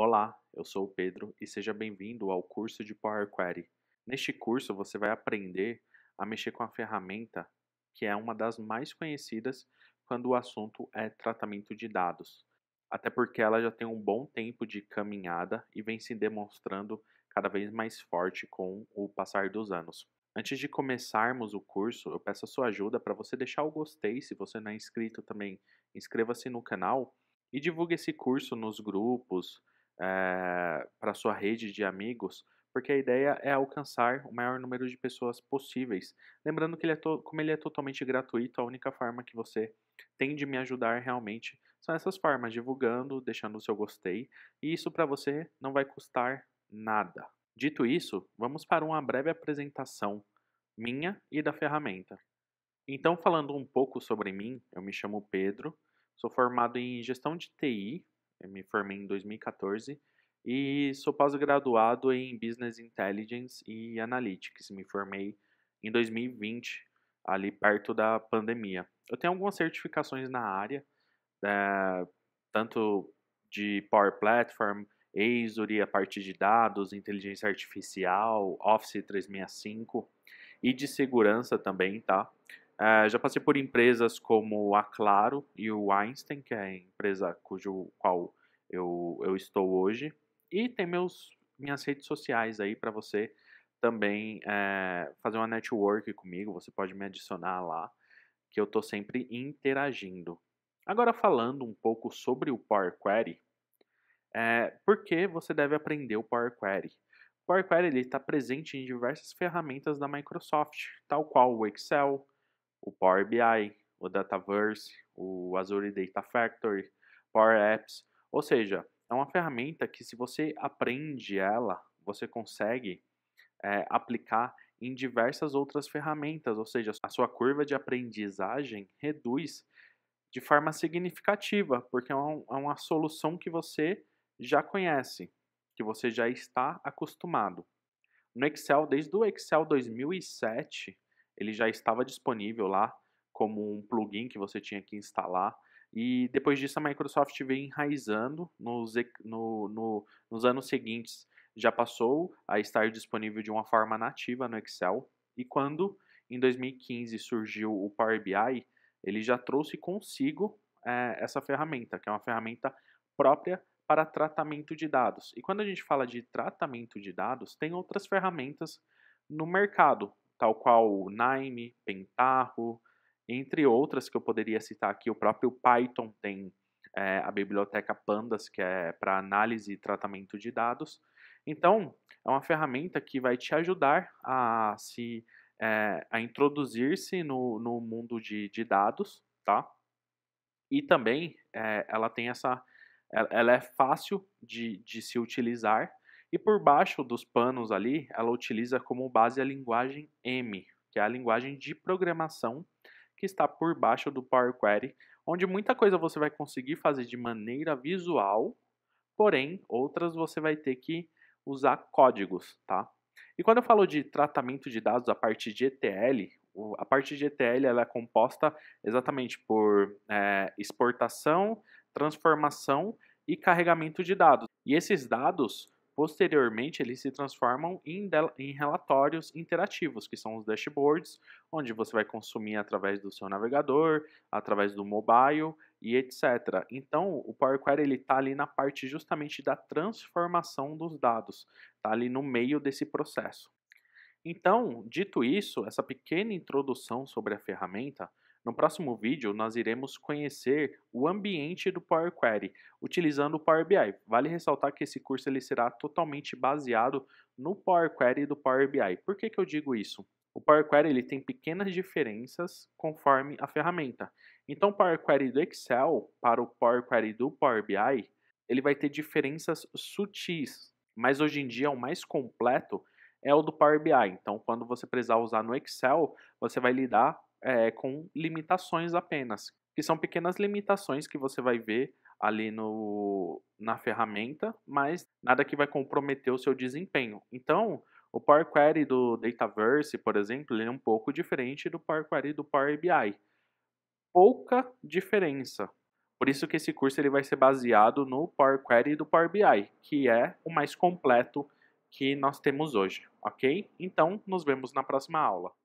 Olá, eu sou o Pedro e seja bem-vindo ao curso de Power Query. Neste curso você vai aprender a mexer com a ferramenta que é uma das mais conhecidas quando o assunto é tratamento de dados, até porque ela já tem um bom tempo de caminhada e vem se demonstrando cada vez mais forte com o passar dos anos. Antes de começarmos o curso, eu peço a sua ajuda para você deixar o gostei, se você não é inscrito também, inscreva-se no canal e divulgue esse curso nos grupos, é, eh, para sua rede de amigos, porque a ideia é alcançar o maior número de pessoas possíveis. Lembrando que ele é como ele é totalmente gratuito, a única forma que você tem de me ajudar realmente são essas formas, divulgando, deixando o seu gostei, e isso para você não vai custar nada. Dito isso, vamos para uma breve apresentação minha e da ferramenta. Então, falando um pouco sobre mim, eu me chamo Pedro, sou formado em gestão de TI eu me formei em 2014 e sou pós-graduado em Business Intelligence e Analytics. Me formei em 2020, ali perto da pandemia. Eu tenho algumas certificações na área, é, tanto de Power Platform, Azure, a parte de dados, inteligência artificial, Office 365 e de segurança também, tá? Uh, já passei por empresas como a Claro e o Einstein, que é a empresa cujo qual eu, eu estou hoje. E tem meus, minhas redes sociais aí para você também uh, fazer uma network comigo. Você pode me adicionar lá, que eu estou sempre interagindo. Agora falando um pouco sobre o Power Query, é, por que você deve aprender o Power Query? O Power Query está presente em diversas ferramentas da Microsoft, tal qual o Excel, o Power BI, o Dataverse, o Azure Data Factory, Power Apps. Ou seja, é uma ferramenta que, se você aprende ela, você consegue é, aplicar em diversas outras ferramentas, ou seja, a sua curva de aprendizagem reduz de forma significativa, porque é uma, é uma solução que você já conhece, que você já está acostumado. No Excel, desde o Excel 2007, ele já estava disponível lá como um plugin que você tinha que instalar. E depois disso a Microsoft veio enraizando nos, no, no, nos anos seguintes. Já passou a estar disponível de uma forma nativa no Excel. E quando em 2015 surgiu o Power BI, ele já trouxe consigo é, essa ferramenta, que é uma ferramenta própria para tratamento de dados. E quando a gente fala de tratamento de dados, tem outras ferramentas no mercado, tal qual o Nime, Pentaho, entre outras que eu poderia citar aqui. O próprio Python tem é, a biblioteca Pandas, que é para análise e tratamento de dados. Então, é uma ferramenta que vai te ajudar a se é, a introduzir-se no, no mundo de, de dados, tá? E também é, ela tem essa, ela é fácil de, de se utilizar e por baixo dos panos ali, ela utiliza como base a linguagem M, que é a linguagem de programação que está por baixo do Power Query, onde muita coisa você vai conseguir fazer de maneira visual, porém outras você vai ter que usar códigos, tá? E quando eu falo de tratamento de dados, a parte de ETL, a parte de ETL ela é composta exatamente por é, exportação, transformação e carregamento de dados. E esses dados Posteriormente, eles se transformam em, em, relatórios interativos, que são os dashboards, onde você vai consumir através do seu navegador, através do mobile e etc. Então, o Power Query está ali na parte justamente da transformação dos dados, está ali no meio desse processo. Então, dito isso, essa pequena introdução sobre a ferramenta, no próximo vídeo, nós iremos conhecer o ambiente do Power Query, utilizando o Power BI. Vale ressaltar que esse curso ele será totalmente baseado no Power Query do Power BI. Por que, que eu digo isso? O Power Query ele tem pequenas diferenças conforme a ferramenta. Então, o Power Query do Excel para o Power Query do Power BI, ele vai ter diferenças sutis, mas hoje em dia o mais completo é o do Power BI. Então, quando você precisar usar no Excel, você vai lidar é, com limitações apenas, que são pequenas limitações que você vai ver ali no, na ferramenta, mas nada que vai comprometer o seu desempenho. Então, o Power Query do Dataverse, por exemplo, ele é um pouco diferente do Power Query do Power BI. Pouca diferença. Por isso que esse curso ele vai ser baseado no Power Query do Power BI, que é o mais completo que nós temos hoje, ok? Então, nos vemos na próxima aula.